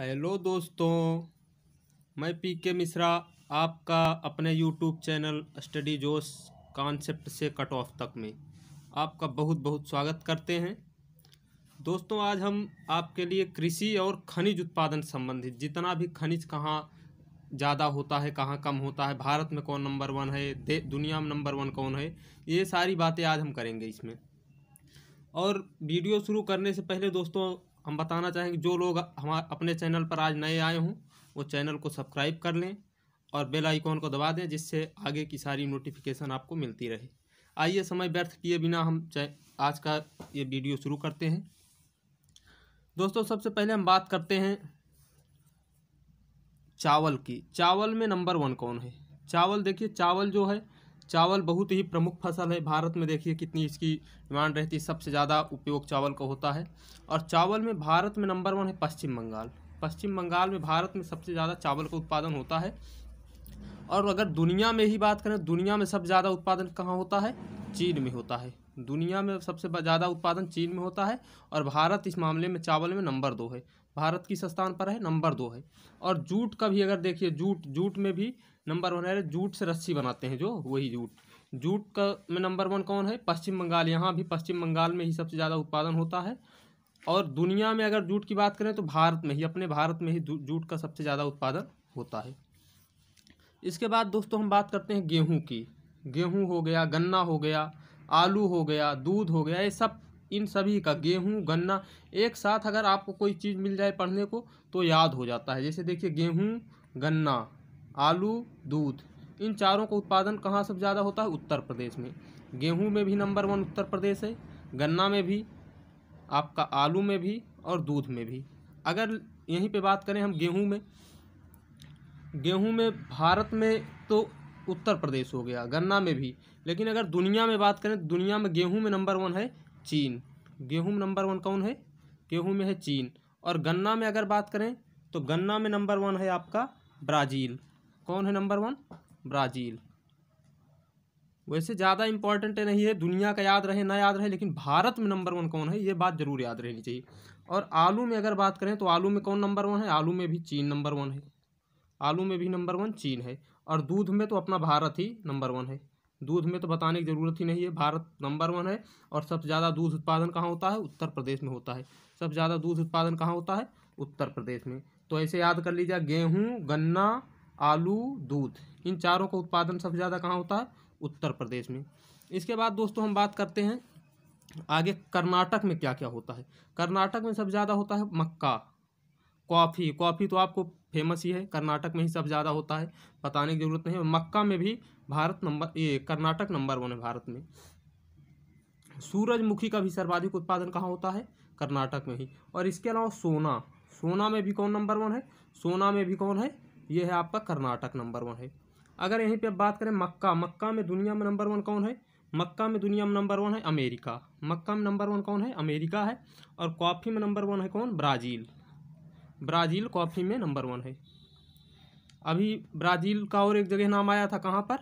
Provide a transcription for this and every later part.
Hello दोस्तों मैं P के मिश्रा आपका अपने YouTube channel study Josh concept से कट ऑफ तक में आपका बहुत बहुत स्वागत करते हैं दोस्तों आज हम आपके लिए कृषि और खनिज उत्पादन संबंधित जितना भी खनिज कहाँ ज़्यादा होता है कहाँ कम होता है भारत में कौन नंबर वन है दुनिया में नंबर वन कौन है ये सारी बातें आज हम करेंगे इसमें और वीडियो शुरू करने से पहले दोस्तों हम बताना चाहेंगे जो लोग हमारे अपने चैनल पर आज नए आए हों वो चैनल को सब्सक्राइब कर लें और बेल आइकॉन को दबा दें जिससे आगे की सारी नोटिफिकेशन आपको मिलती रहे आइए समय व्यर्थ किए बिना हम आज का ये वीडियो शुरू करते हैं दोस्तों सबसे पहले हम बात करते हैं चावल की चावल में नंबर वन कौन है चावल देखिए चावल जो है चावल बहुत ही प्रमुख फसल है भारत में देखिए कितनी इसकी डिमांड रहती है सबसे ज़्यादा उपयोग चावल का होता है और चावल में भारत में नंबर वन है पश्चिम बंगाल पश्चिम बंगाल में भारत में सबसे ज़्यादा चावल का उत्पादन होता है और अगर दुनिया में ही बात करें दुनिया में सबसे ज़्यादा उत्पादन कहाँ होता है चीन में होता है दुनिया में सबसे ज़्यादा उत्पादन चीन में होता है और भारत इस मामले में चावल में नंबर दो है भारत किस स्थान पर है नंबर दो है और जूट का भी अगर देखिए जूट जूट में भी नंबर वन है जूट से रस्सी बनाते हैं जो वही जूट जूट का में नंबर वन कौन है पश्चिम बंगाल यहाँ भी पश्चिम बंगाल में ही सबसे ज़्यादा उत्पादन होता है और दुनिया में अगर जूट की बात करें तो भारत में ही अपने भारत में ही जूट का सबसे ज़्यादा उत्पादन होता है इसके बाद दोस्तों हम बात करते हैं गेहूँ की गेहूँ हो गया गन्ना हो गया आलू हो गया दूध हो गया ये सब इन सभी का गेहूँ गन्ना एक साथ अगर आपको कोई चीज़ मिल जाए पढ़ने को तो याद हो जाता है जैसे देखिए गेहूँ गन्ना आलू दूध इन चारों का उत्पादन कहाँ सब ज़्यादा होता है उत्तर प्रदेश में गेहूँ में भी नंबर वन उत्तर प्रदेश है गन्ना में भी आपका आलू में भी और दूध में भी अगर यहीं पे बात करें हम गेहूं में गेहूं में भारत में तो उत्तर प्रदेश हो गया गन्ना में भी लेकिन अगर दुनिया में बात करें दुनिया में गेहूं में नंबर वन है चीन गेहूं में नंबर वन कौन है गेहूं में है चीन और गन्ना में अगर बात करें तो गन्ना में नंबर वन है आपका ब्राज़ील कौन है नंबर वन ब्राज़ील वैसे ज़्यादा इम्पोर्टेंट नहीं है दुनिया का याद रहे ना याद रहे लेकिन भारत में नंबर वन कौन है ये बात ज़रूर याद रहनी चाहिए और आलू में अगर बात करें तो आलू में कौन नंबर वन है आलू में भी चीन नंबर वन है आलू में भी नंबर वन चीन है और दूध में तो अपना भारत ही नंबर वन है दूध में तो बताने की ज़रूरत ही नहीं है भारत नंबर वन है और सबसे ज़्यादा दूध उत्पादन कहाँ होता है उत्तर प्रदेश में होता है सबसे ज़्यादा दूध उत्पादन कहाँ होता है उत्तर प्रदेश में तो ऐसे याद कर लीजिए गेहूँ गन्ना आलू दूध इन चारों का उत्पादन सबसे ज़्यादा कहाँ होता है उत्तर प्रदेश में इसके बाद दोस्तों हम बात करते हैं आगे कर्नाटक में क्या क्या होता है कर्नाटक में सबसे ज़्यादा होता है मक्का कॉफ़ी कॉफ़ी तो आपको फेमस ही है कर्नाटक में ही सब ज़्यादा होता है बताने की ज़रूरत नहीं है मक्का में भी भारत नंबर ये कर्नाटक नंबर वन है भारत में सूरजमुखी का भी सर्वाधिक उत्पादन कहाँ होता है कर्नाटक में ही और इसके अलावा सोना सोना में भी कौन नंबर वन है सोना में भी कौन है ये है आपका कर्नाटक नंबर वन है अगर यहीं पे बात करें मक्का मक्का में दुनिया में नंबर वन कौन है मक्का में दुनिया में नंबर वन है अमेरिका मक्का में नंबर वन कौन है अमेरिका है और कॉफ़ी में नंबर वन है कौन ब्राज़ील ब्राज़ील कॉफ़ी में नंबर वन है अभी ब्राज़ील का और एक जगह नाम आया था कहाँ पर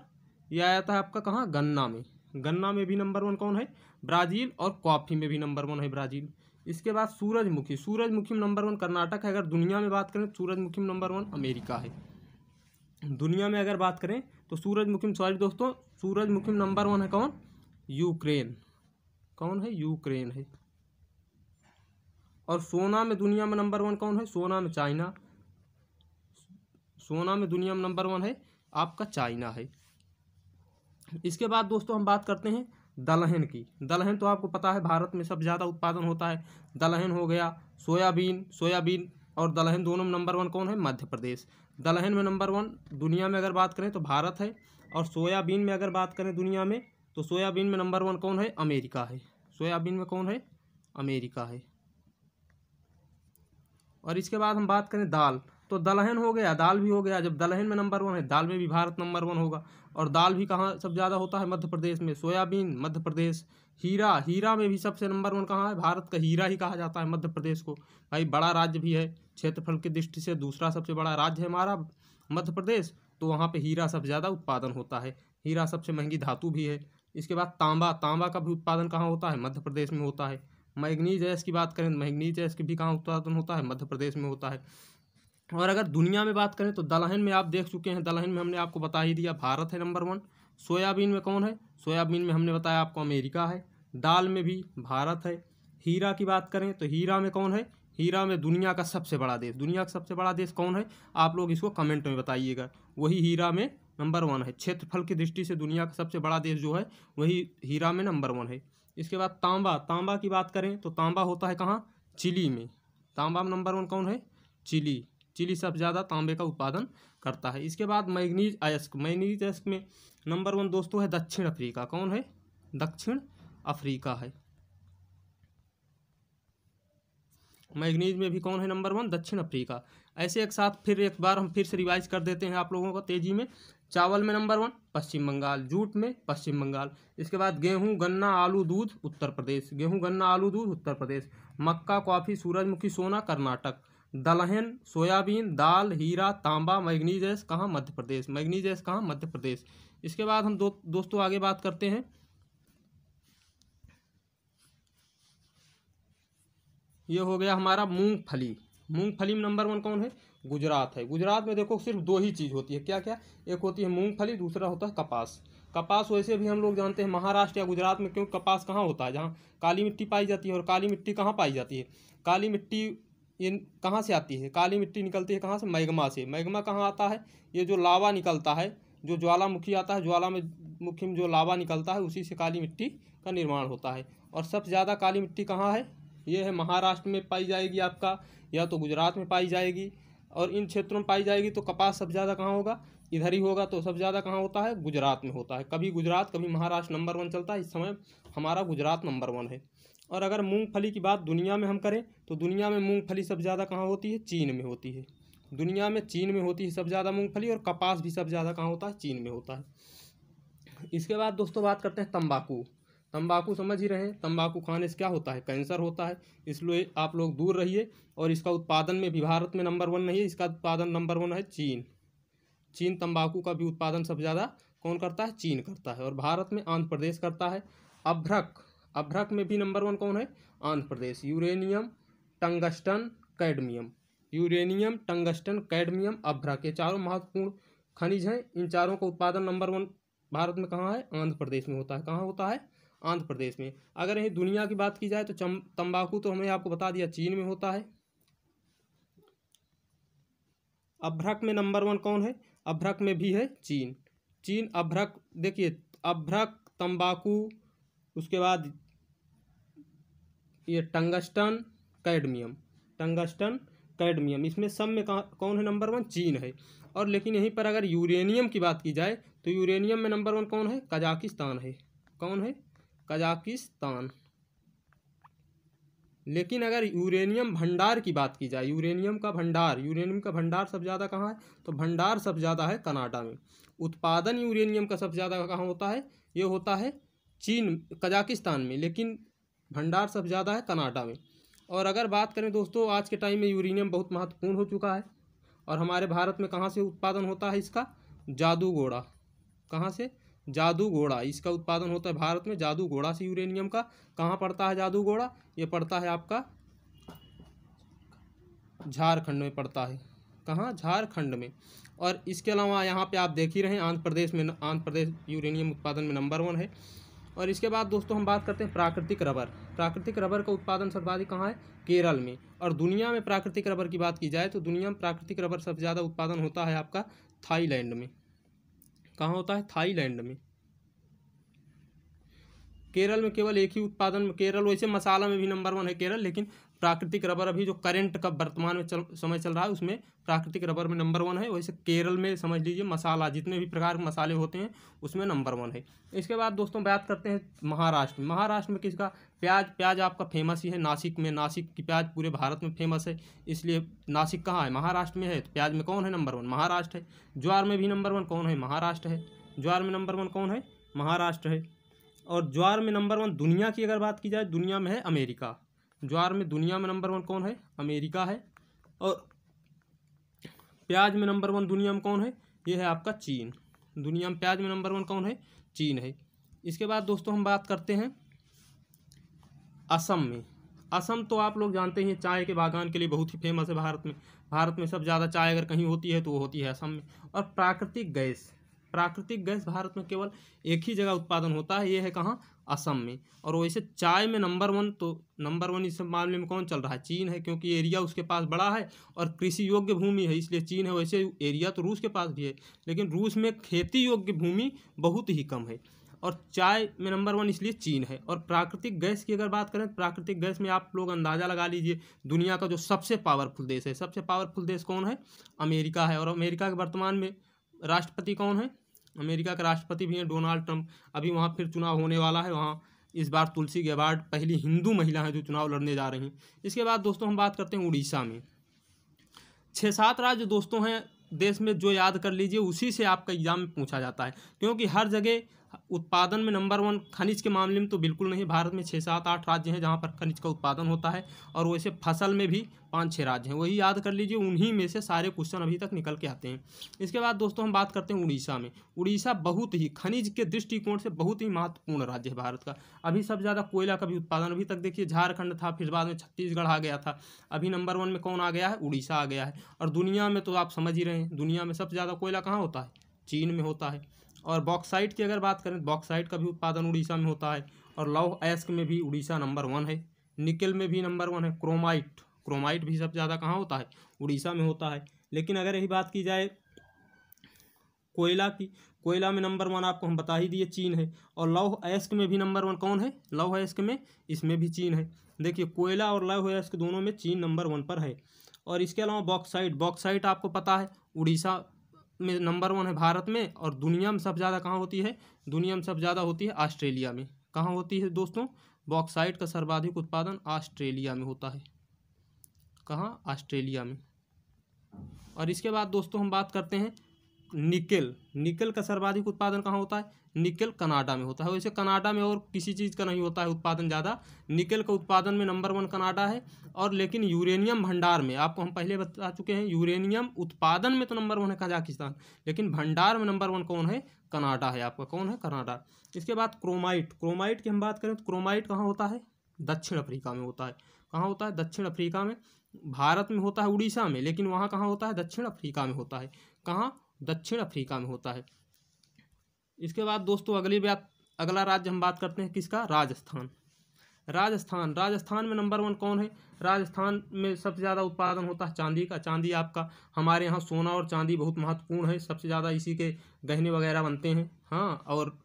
यह आया था आपका कहाँ गन्ना में गन्ना में भी नंबर वन कौन है ब्राज़ील और कॉफ़ी में भी नंबर वन है ब्राज़ील इसके बाद सूरजमुखी सूरजमुखी में नंबर वन कर्नाटक है अगर दुनिया में बात करें तो सूरजमुखी में नंबर वन अमेरिका है दुनिया में अगर बात करें तो सूरजमुखी में सॉरी दोस्तों सूरजमुखी में नंबर वन है कौन यूक्रेन कौन है यूक्रेन है और सोना में दुनिया में नंबर वन कौन है सोना में चाइना सोना में दुनिया में नंबर वन है आपका चाइना है इसके बाद दोस्तों हम बात करते हैं दलहन की दलहन तो आपको पता है भारत में सबसे ज़्यादा उत्पादन होता है दलहन हो गया सोयाबीन सोयाबीन और दलहन दोनों में नंबर वन कौन है मध्य प्रदेश दलहन में नंबर वन दुनिया में अगर बात करें तो भारत है और सोयाबीन में अगर बात करें दुनिया में तो सोयाबीन में नंबर वन कौन है अमेरिका है सोयाबीन में कौन है अमेरिका है और इसके बाद हम बात करें दाल तो दलहन हो गया दाल भी हो गया जब दलहन में नंबर वन है दाल में भी भारत नंबर वन होगा और दाल भी कहाँ सब ज़्यादा होता है मध्य प्रदेश में सोयाबीन मध्य प्रदेश हीरा हीरा में भी सबसे नंबर वन कहाँ है भारत का हीरा ही कहा जाता है मध्य प्रदेश को भाई बड़ा राज्य भी है क्षेत्रफल की दृष्टि से दूसरा सबसे बड़ा राज्य है हमारा मध्य प्रदेश तो वहाँ पर हीरा सबसे ज़्यादा उत्पादन होता है हीरा सबसे महंगी धातु भी है इसके बाद तांबा तांबा का भी उत्पादन कहाँ होता है मध्य प्रदेश में होता है मैग्नीज एस की बात करें तो मैग्नीज एस की भी कहाँ उत्पादन होता है मध्य प्रदेश में होता है और अगर दुनिया में बात करें तो दलहन में आप देख चुके हैं दलहन में हमने आपको बता ही दिया भारत है नंबर वन सोयाबीन में कौन है सोयाबीन में हमने बताया आपको अमेरिका है दाल में भी भारत है हीरा की बात करें तो हीरा में कौन है हीरा में दुनिया का सबसे बड़ा देश दुनिया का सबसे बड़ा देश कौन है आप लोग इसको कमेंट में बताइएगा वही हीरा में नंबर वन है क्षेत्रफल की दृष्टि से दुनिया का सबसे बड़ा देश जो है वही हीरा में नंबर वन है इसके बाद तांबा तांबा की बात करें तो तांबा होता है कहाँ चिली में तांबा में नंबर वन कौन है चिली चिली सबसे ज़्यादा तांबे का उत्पादन करता है इसके बाद मैग्नीज अयस्क मैग्नीज अयस्क में नंबर वन दोस्तों है दक्षिण अफ्रीका कौन है दक्षिण अफ्रीका है मैग्नीज में भी कौन है नंबर वन दक्षिण अफ्रीका ऐसे एक साथ फिर एक बार हम फिर से रिवाइज कर देते हैं आप लोगों को तेज़ी में चावल में number one Paschim Bengal jute में पश्चिम बंगाल इसके बाद गेहूं गन्ना आलू दूध उत्तर प्रदेश गेहूं गन्ना आलू दूध उत्तर प्रदेश मक्का कॉफ़ी सूरजमुखी सोना कर्नाटक दलहन सोयाबीन दाल हीरा तांबा मैगनीज एस कहाँ मध्य प्रदेश मैगनीज एस कहाँ मध्य प्रदेश इसके बाद हम दो दोस्तों आगे बात करते हैं ये हो गया हमारा मूंगफली मूंगफली में नंबर वन कौन है गुजरात है गुजरात में देखो सिर्फ दो ही चीज़ होती है क्या क्या एक होती है मूंगफली दूसरा होता है कपास कपास वैसे भी हम लोग जानते हैं महाराष्ट्र या गुजरात में क्योंकि कपास कहाँ होता है जहाँ काली मिट्टी पाई जाती है और काली मिट्टी कहाँ पाई जाती है काली मिट्टी ये कहाँ से आती है काली मिट्टी निकलती है कहाँ से मैगमा से मैगमा कहाँ आता है ये जो लावा निकलता है जो ज्वालामुखी आता है ज्वाला में मुखी में जो लावा निकलता है उसी से काली मिट्टी का निर्माण होता है और सबसे ज़्यादा काली मिट्टी कहाँ है ये है महाराष्ट्र में पाई जाएगी आपका या तो गुजरात में पाई जाएगी और इन क्षेत्रों में पाई जाएगी तो कपास सबसे ज़्यादा कहाँ होगा इधर ही होगा तो सबसे ज़्यादा कहाँ होता है गुजरात में होता है कभी गुजरात कभी महाराष्ट्र नंबर वन चलता है इस समय हमारा गुजरात नंबर वन है और अगर मूंगफली की बात दुनिया में हम करें तो दुनिया में मूंगफली सब ज़्यादा कहाँ होती है चीन में होती है दुनिया में चीन में होती है सब ज़्यादा मूंगफली और कपास भी सब ज़्यादा कहाँ होता है चीन में होता है इसके बाद दोस्तों बात करते हैं तंबाकू तंबाकू समझ ही रहे हैं तंबाकू खाने से क्या होता है कैंसर होता है इसलिए आप लोग दूर रहिए और इसका उत्पादन में भी भारत में नंबर वन नहीं है इसका उत्पादन नंबर वन है चीन चीन तंबाकू का भी उत्पादन सब ज़्यादा कौन करता है चीन करता है और भारत में आंध्र प्रदेश करता है अभ्रक अभ्रक में भी नंबर वन कौन है Andhra Pradesh uranium tungsten cadmium uranium tungsten cadmium अभ्रक ये चारों महत्वपूर्ण खनिज हैं इन चारों का उत्पादन नंबर वन भारत में कहाँ है आंध्र प्रदेश में होता है कहाँ होता है आंध्र प्रदेश में अगर यही दुनिया की बात की जाए तो तंबाकू तो हमने आपको बता दिया चीन में होता है अभ्रक में नंबर वन कौन है अभ्रक में भी है चीन चीन अभ्रक देखिए अभ्रक तंबाकू उसके बाद ये टंगस्टन कैडमियम टंगस्टन कैडमियम इसमें सब में कौन है नंबर वन चीन है और लेकिन यहीं पर अगर यूरेनियम की बात की जाए तो यूरेनियम में नंबर वन कौन है कजाकिस्तान है कौन है कजाकिस्तान लेकिन अगर यूरेनियम भंडार की बात की जाए यूरेनियम का भंडार यूरेनियम का भंडार सब ज़्यादा कहाँ है तो भंडार सब ज़्यादा है कनाडा में उत्पादन यूरेनियम का सबसे ज़्यादा कहाँ होता है ये होता है चीन कजाकिस्तान में लेकिन भंडार सबसे ज़्यादा है कनाडा में और अगर बात करें दोस्तों आज के टाइम में यूरेनियम बहुत महत्वपूर्ण हो चुका है और हमारे भारत में कहाँ से उत्पादन होता है इसका जादू घोड़ा कहाँ से जादू घोड़ा इसका उत्पादन होता है भारत में जादू घोड़ा से यूरेनियम का कहाँ पड़ता है जादू घोड़ा ये पड़ता है आपका झारखंड में पड़ता है कहाँ झारखंड में और इसके अलावा यहाँ पे आप देख ही रहे हैं आंध्र प्रदेश में आंध्र प्रदेश यूरेनियम उत्पादन में नंबर वन है और इसके बाद दोस्तों हम बात करते हैं प्राकृतिक रबर प्राकृतिक रबर का उत्पादन सर्वाधिक कहाँ है केरल में और दुनिया में प्राकृतिक रबर की बात की जाए तो दुनिया में प्राकृतिक रबर सबसे ज़्यादा उत्पादन होता है आपका थाईलैंड में कहाँ होता है थाईलैंड में केरल में केवल एक ही उत्पादन केरल वैसे मसाला में भी नंबर वन है केरल लेकिन प्राकृतिक रबर अभी जो करंट का वर्तमान में चल समय चल रहा है उसमें प्राकृतिक रबर में नंबर वन है वैसे केरल में समझ लीजिए मसाला जितने भी प्रकार के मसाले होते हैं उसमें नंबर वन है इसके बाद दोस्तों बात करते हैं महाराष्ट्र महाराष्ट्र में किसका प्याज प्याज आपका फेमस ही है नासिक में नासिक की प्याज पूरे भारत में फेमस है इसलिए नासिक कहाँ है महाराष्ट्र में है तो प्याज में कौन है नंबर वन महाराष्ट्र है ज्वार में भी नंबर वन कौन है महाराष्ट्र है ज्वार में नंबर वन कौन है महाराष्ट्र है और ज्वार में नंबर वन दुनिया की अगर बात की जाए दुनिया में है अमेरिका ज्वार में दुनिया में नंबर वन कौन है अमेरिका है और प्याज में नंबर वन दुनिया में कौन है ये है आपका चीन दुनिया में प्याज में नंबर वन कौन है चीन है इसके बाद दोस्तों हम बात करते हैं असम में असम तो आप लोग जानते हैं चाय के बागान के लिए बहुत ही फेमस है भारत में भारत में सब ज़्यादा चाय अगर कहीं होती है तो वो होती है असम में और प्राकृतिक गैस प्राकृतिक गैस भारत में केवल एक ही जगह उत्पादन होता है ये है कहाँ असम में और वैसे चाय में नंबर वन तो नंबर वन इस मामले में कौन चल रहा है चीन है क्योंकि एरिया उसके पास बड़ा है और कृषि योग्य भूमि है इसलिए चीन है वैसे एरिया तो रूस के पास भी है लेकिन रूस में खेती योग्य भूमि बहुत ही कम है और चाय में नंबर वन इसलिए चीन है और प्राकृतिक गैस की अगर बात करें प्राकृतिक गैस में आप लोग अंदाज़ा लगा लीजिए दुनिया का जो सबसे पावरफुल देश है सबसे पावरफुल देश कौन है अमेरिका है और अमेरिका के वर्तमान में राष्ट्रपति कौन है अमेरिका के राष्ट्रपति भी हैं डोनाल्ड ट्रंप अभी वहाँ फिर चुनाव होने वाला है वहाँ इस बार तुलसी गेबार्ड पहली हिंदू महिला हैं जो चुनाव लड़ने जा रही हैं इसके बाद दोस्तों हम बात करते हैं उड़ीसा में छः सात राज्य दोस्तों हैं देश में जो याद कर लीजिए उसी से आपका एग्ज़ाम पूछा जाता है क्योंकि हर जगह उत्पादन में नंबर वन खनिज के मामले में तो बिल्कुल नहीं भारत में छः सात आठ राज्य हैं जहाँ पर खनिज का उत्पादन होता है और वैसे फसल में भी पाँच छः राज्य हैं वही याद कर लीजिए उन्हीं में से सारे क्वेश्चन अभी तक निकल के आते हैं इसके बाद दोस्तों हम बात करते हैं उड़ीसा में उड़ीसा बहुत ही खनिज के दृष्टिकोण से बहुत ही महत्वपूर्ण राज्य है भारत का अभी सबसे ज़्यादा कोयला का भी उत्पादन अभी तक देखिए झारखंड था फिर बाद में छत्तीसगढ़ आ गया था अभी नंबर वन में कौन आ गया है उड़ीसा आ गया है और दुनिया में तो आप समझ ही रहे हैं दुनिया में सबसे ज़्यादा कोयला कहाँ होता है चीन में होता है और बॉक्साइट की अगर बात करें बॉक्साइट का भी उत्पादन उड़ीसा में होता है और लौह एस्क में भी उड़ीसा नंबर वन है निकल में भी नंबर वन है क्रोमाइट क्रोमाइट भी सबसे ज़्यादा कहाँ होता है उड़ीसा में होता है लेकिन अगर यही बात की जाए कोयला की कोयला में नंबर वन आपको हम बता ही दिए चीन है और लौह एस्क में भी नंबर वन कौन है लौह एस्क में इसमें भी चीन है देखिए कोयला और लौह एस्क दोनों में चीन नंबर वन पर है और इसके अलावा बॉक्साइट बॉक्साइट आपको पता है उड़ीसा में नंबर वन है भारत में और दुनिया में सबसे ज़्यादा कहाँ होती है दुनिया में सबसे ज़्यादा होती है ऑस्ट्रेलिया में कहाँ होती है दोस्तों बॉक्साइट का सर्वाधिक उत्पादन ऑस्ट्रेलिया में होता है कहाँ ऑस्ट्रेलिया में और इसके बाद दोस्तों हम बात करते हैं निकेल निकेल का सर्वाधिक उत्पादन कहाँ होता है निकेल कनाडा में होता है वैसे कनाडा में और किसी चीज़ का नहीं होता है उत्पादन ज़्यादा निकेल का उत्पादन में नंबर वन कनाडा है और लेकिन यूरेनियम भंडार में आपको हम पहले बता चुके हैं यूरेनियम उत्पादन में तो नंबर वन है कजाकिस्तान लेकिन भंडार में नंबर वन कौन है कनाडा है आपका कौन है कनाडा इसके बाद क्रोमाइट क्रोमाइट की हम बात करें तो क्रोमाइट कहाँ होता है दक्षिण अफ्रीका में होता है कहाँ होता है दक्षिण अफ्रीका में भारत में होता है उड़ीसा में लेकिन वहाँ कहाँ होता है दक्षिण अफ्रीका में होता है कहाँ दक्षिण अफ्रीका में होता है इसके बाद दोस्तों अगली बात अगला राज्य हम बात करते हैं किसका राजस्थान राजस्थान राजस्थान में नंबर वन कौन है राजस्थान में सबसे ज़्यादा उत्पादन होता है चांदी का चांदी आपका हमारे यहाँ सोना और चांदी बहुत महत्वपूर्ण है सबसे ज़्यादा इसी के गहने वगैरह बनते हैं हाँ और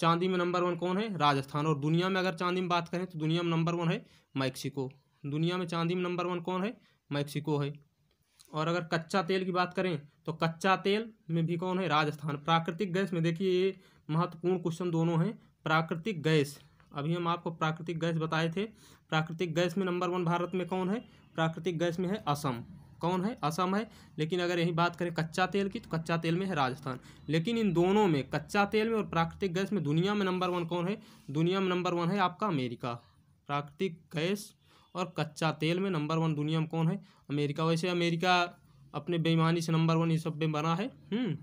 चांदी में नंबर वन कौन है राजस्थान और दुनिया में अगर चांदी में बात करें तो दुनिया में नंबर वन है मैक्सिको दुनिया में चांदी में नंबर वन कौन है मैक्सिको है और अगर कच्चा तेल की बात करें तो कच्चा तेल में भी कौन है राजस्थान प्राकृतिक गैस में देखिए ये महत्वपूर्ण क्वेश्चन दोनों हैं प्राकृतिक गैस अभी हम आपको प्राकृतिक गैस बताए थे प्राकृतिक गैस में नंबर वन भारत में कौन है प्राकृतिक गैस में है असम कौन है असम है लेकिन अगर यही बात करें कच्चा तेल की तो कच्चा तेल में है राजस्थान लेकिन इन दोनों में कच्चा तेल में और प्राकृतिक गैस में दुनिया में नंबर वन कौन है दुनिया में नंबर वन है आपका अमेरिका प्राकृतिक गैस और कच्चा तेल में नंबर वन दुनिया में कौन है अमेरिका वैसे अमेरिका अपने बेईमानी से नंबर वन ये सब में बना है हम्म।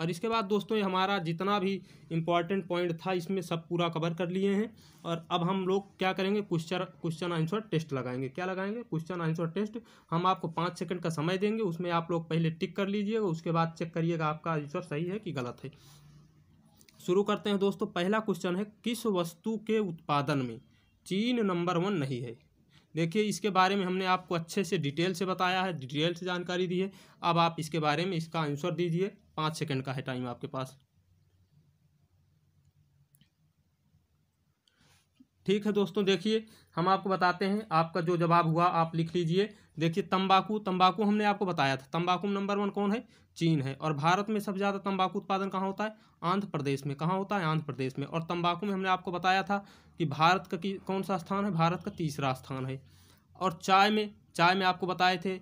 और इसके बाद दोस्तों ये हमारा जितना भी इम्पॉर्टेंट पॉइंट था इसमें सब पूरा कवर कर लिए हैं और अब हम लोग क्या करेंगे क्वेश्चन क्वेश्चन आंसर टेस्ट लगाएंगे क्या लगाएंगे क्वेश्चन आंसर टेस्ट हम आपको पाँच सेकंड का समय देंगे उसमें आप लोग पहले टिक कर लीजिएगा उसके बाद चेक करिएगा आपका आंसर सही है कि गलत है शुरू करते हैं दोस्तों पहला क्वेश्चन है किस वस्तु के उत्पादन में चीन नंबर वन नहीं है देखिए इसके बारे में हमने आपको अच्छे से डिटेल से बताया है डिटेल से जानकारी दी है अब आप इसके बारे में इसका आंसर दीजिए पाँच सेकंड का है टाइम आपके पास ठीक है दोस्तों देखिए हम आपको बताते हैं आपका जो जवाब हुआ आप लिख लीजिए देखिए तंबाकू तंबाकू हमने आपको बताया था तंबाकू नंबर वन कौन है चीन है और भारत में सबसे ज़्यादा तंबाकू उत्पादन कहाँ होता है आंध्र प्रदेश में कहाँ होता है आंध्र प्रदेश में और तंबाकू में हमने आपको बताया था कि भारत का कौन सा स्थान है भारत का तीसरा स्थान है और चाय में चाय में आपको बताए थे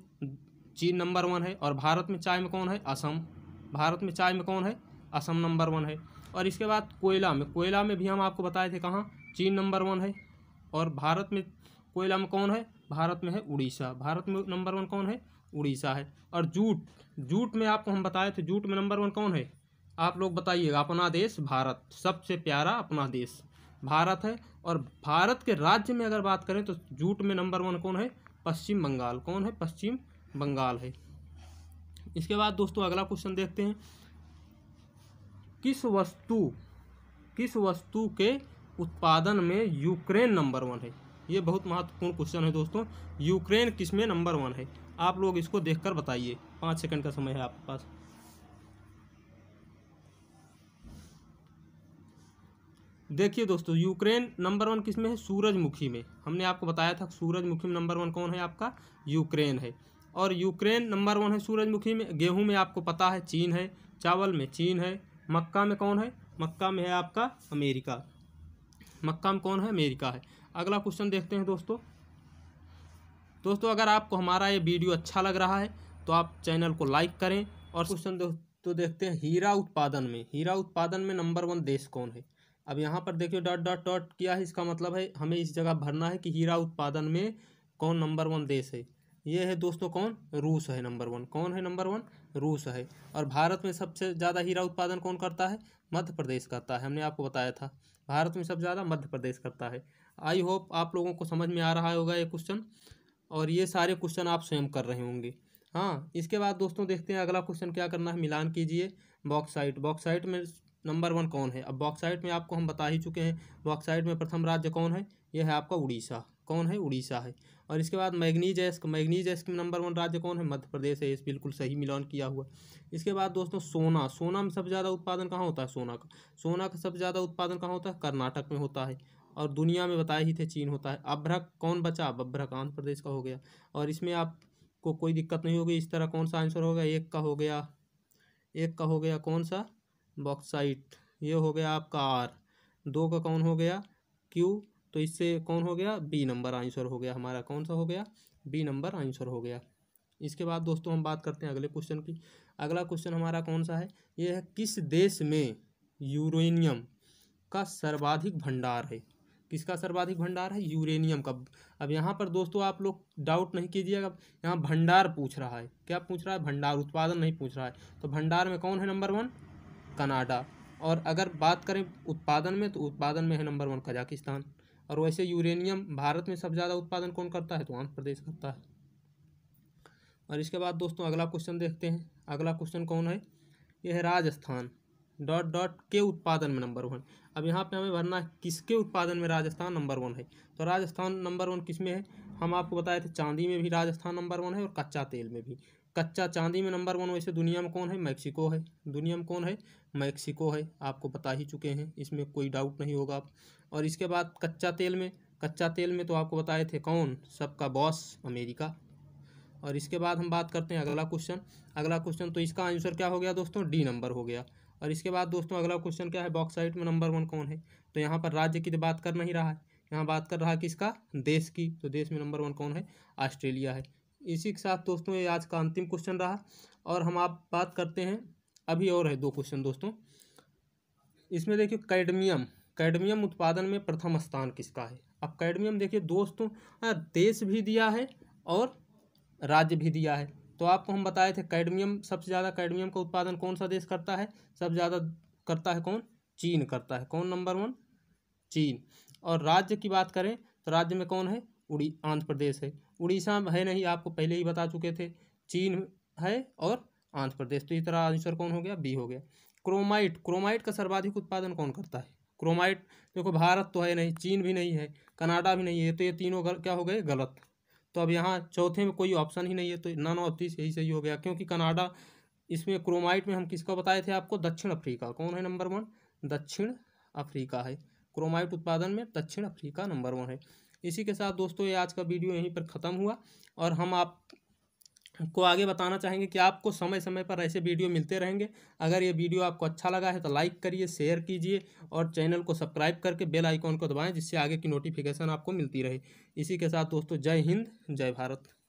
चीन नंबर वन है और भारत में चाय में कौन है असम भारत में चाय में कौन है असम नंबर वन है और इसके बाद कोयला में कोयला में भी हम आपको बताए थे कहाँ चीन नंबर वन है और भारत में कोयला में कौन है भारत में है उड़ीसा भारत में नंबर वन कौन है उड़ीसा है और जूट जूट में आपको हम बताए थे जूट में नंबर वन कौन है आप लोग बताइएगा अपना देश भारत सबसे प्यारा अपना देश भारत है और भारत के राज्य में अगर बात करें तो जूट में नंबर वन कौन है पश्चिम बंगाल कौन है पश्चिम बंगाल है इसके बाद दोस्तों अगला क्वेश्चन देखते हैं किस वस्तु किस वस्तु के उत्पादन में यूक्रेन नंबर वन है ये बहुत महत्वपूर्ण क्वेश्चन है दोस्तों यूक्रेन किस में नंबर वन है आप लोग इसको देखकर बताइए पाँच सेकंड का समय है आपके पास देखिए दोस्तों यूक्रेन नंबर वन किस में है सूरजमुखी में हमने आपको बताया था सूरजमुखी में नंबर वन कौन है आपका यूक्रेन है और यूक्रेन नंबर वन है सूरजमुखी में गेहूं में आपको पता है चीन है चावल में चीन है मक्का में कौन है मक्का में है आपका अमेरिका मक्का में कौन है अमेरिका है अगला क्वेश्चन देखते हैं दोस्तों दोस्तों अगर आपको हमारा ये वीडियो अच्छा लग रहा है तो आप चैनल को लाइक करें और क्वेश्चन दोस्तों देखते हैं हीरा उत्पादन में हीरा उत्पादन में नंबर वन देश कौन है अब यहाँ पर देखिए डॉट डॉट डॉट किया है इसका मतलब है हमें इस जगह भरना है कि हीरा उत्पादन में कौन नंबर वन देश है ये है दोस्तों कौन रूस है नंबर वन कौन है नंबर वन रूस है और भारत में सबसे ज़्यादा हीरा उत्पादन कौन करता है मध्य प्रदेश करता है हमने आपको बताया था भारत में सबसे ज़्यादा मध्य प्रदेश करता है आई होप आप लोगों को समझ में आ रहा होगा ये क्वेश्चन और ये सारे क्वेश्चन आप स्वयं कर रहे होंगे हाँ इसके बाद दोस्तों देखते हैं अगला क्वेश्चन क्या करना है मिलान कीजिए बॉक्साइट बॉक्साइट में नंबर वन कौन है अब बॉक्साइट में आपको हम बता ही चुके हैं बॉक्साइट में प्रथम राज्य कौन है यह है आपका उड़ीसा कौन है उड़ीसा है और इसके बाद मैगनीज एस्क मैगनीज एस्क में नंबर वन राज्य कौन है मध्य प्रदेश है इस बिल्कुल सही मिलान किया हुआ इसके बाद दोस्तों सोना सोना में सबसे ज़्यादा उत्पादन कहाँ होता है सोना का सोना का सबसे ज़्यादा उत्पादन कहाँ होता है कर्नाटक में होता है और दुनिया में बताए ही थे चीन होता है अभ्रक कौन बचा अभ्रक आंध्र प्रदेश का हो गया और इसमें आपको कोई दिक्कत नहीं होगी इस तरह कौन सा आंसर होगा एक का हो गया एक का हो गया कौन सा बॉक्साइट ये हो गया आपका आर दो का कौन हो गया क्यू तो इससे कौन हो गया बी नंबर आंसर हो गया हमारा कौन सा हो गया बी नंबर आंसर हो गया इसके बाद दोस्तों हम बात करते हैं अगले क्वेश्चन की अगला क्वेश्चन हमारा कौन सा है ये है किस देश में यूरेनियम का सर्वाधिक भंडार है किसका सर्वाधिक भंडार है यूरेनियम का अब यहाँ पर दोस्तों आप लोग डाउट नहीं कीजिएगा यहाँ भंडार पूछ रहा है क्या पूछ रहा है भंडार उत्पादन नहीं पूछ रहा है तो भंडार में कौन है नंबर वन कनाडा और अगर बात करें उत्पादन में तो उत्पादन में है नंबर वन कजाकिस्तान और वैसे यूरेनियम भारत में सबसे ज़्यादा उत्पादन कौन करता है तो आंध्र प्रदेश करता है और इसके बाद दोस्तों अगला क्वेश्चन देखते हैं अगला क्वेश्चन कौन है यह है राजस्थान डॉट डॉट के उत्पादन में नंबर वन अब यहाँ पे हमें भरना है किसके उत्पादन में राजस्थान नंबर वन है तो राजस्थान नंबर वन किस में है हम आपको बताए थे चांदी में भी राजस्थान नंबर वन है और कच्चा तेल में भी कच्चा चांदी में नंबर वन वैसे दुनिया में कौन है मैक्सिको है दुनिया में कौन है मैक्सिको है आपको बता ही चुके हैं इसमें कोई डाउट नहीं होगा आप और इसके बाद कच्चा तेल में कच्चा तेल में तो आपको बताए थे कौन सबका बॉस अमेरिका और इसके बाद हम बात करते हैं अगला क्वेश्चन अगला क्वेश्चन तो इसका आंसर क्या हो गया दोस्तों डी नंबर हो गया और इसके बाद दोस्तों अगला क्वेश्चन क्या है बॉक्साइट में नंबर वन कौन है तो यहाँ पर राज्य की तो बात कर नहीं रहा है यहाँ बात कर रहा है किसका देश की तो देश में नंबर वन कौन है ऑस्ट्रेलिया है इसी के साथ दोस्तों ये आज का अंतिम क्वेश्चन रहा और हम आप बात करते हैं अभी और है दो क्वेश्चन दोस्तों इसमें देखिए कैडमियम कैडमियम उत्पादन में प्रथम स्थान किसका है अब कैडमियम देखिए दोस्तों हाँ, देश भी दिया है और राज्य भी दिया है तो आपको हम बताए थे कैडमियम सबसे ज़्यादा कैडमियम का उत्पादन कौन सा देश करता है सबसे ज़्यादा करता है कौन चीन करता है कौन नंबर वन चीन और राज्य की बात करें तो राज्य में कौन है उड़ी आंध्र प्रदेश है उड़ीसा है नहीं आपको पहले ही बता चुके थे चीन है और आंध्र प्रदेश तो इस तरह आंसर कौन हो गया बी हो गया क्रोमाइट क्रोमाइट का सर्वाधिक उत्पादन कौन करता है क्रोमाइट देखो भारत तो है नहीं चीन भी नहीं है कनाडा भी नहीं है तो ये तीनों गल, क्या हो गए गलत तो अब यहाँ चौथे में कोई ऑप्शन ही नहीं है तो नन ऑफ दिस यही सही हो गया क्योंकि कनाडा इसमें क्रोमाइट में हम किसका बताए थे आपको दक्षिण अफ्रीका कौन है नंबर वन दक्षिण अफ्रीका है क्रोमाइट उत्पादन में दक्षिण अफ्रीका नंबर वन है इसी के साथ दोस्तों ये आज का वीडियो यहीं पर ख़त्म हुआ और हम आप को आगे बताना चाहेंगे कि आपको समय समय पर ऐसे वीडियो मिलते रहेंगे अगर ये वीडियो आपको अच्छा लगा है तो लाइक करिए शेयर कीजिए और चैनल को सब्सक्राइब करके बेल आइकॉन को दबाएं जिससे आगे की नोटिफिकेशन आपको मिलती रहे इसी के साथ दोस्तों जय हिंद जय भारत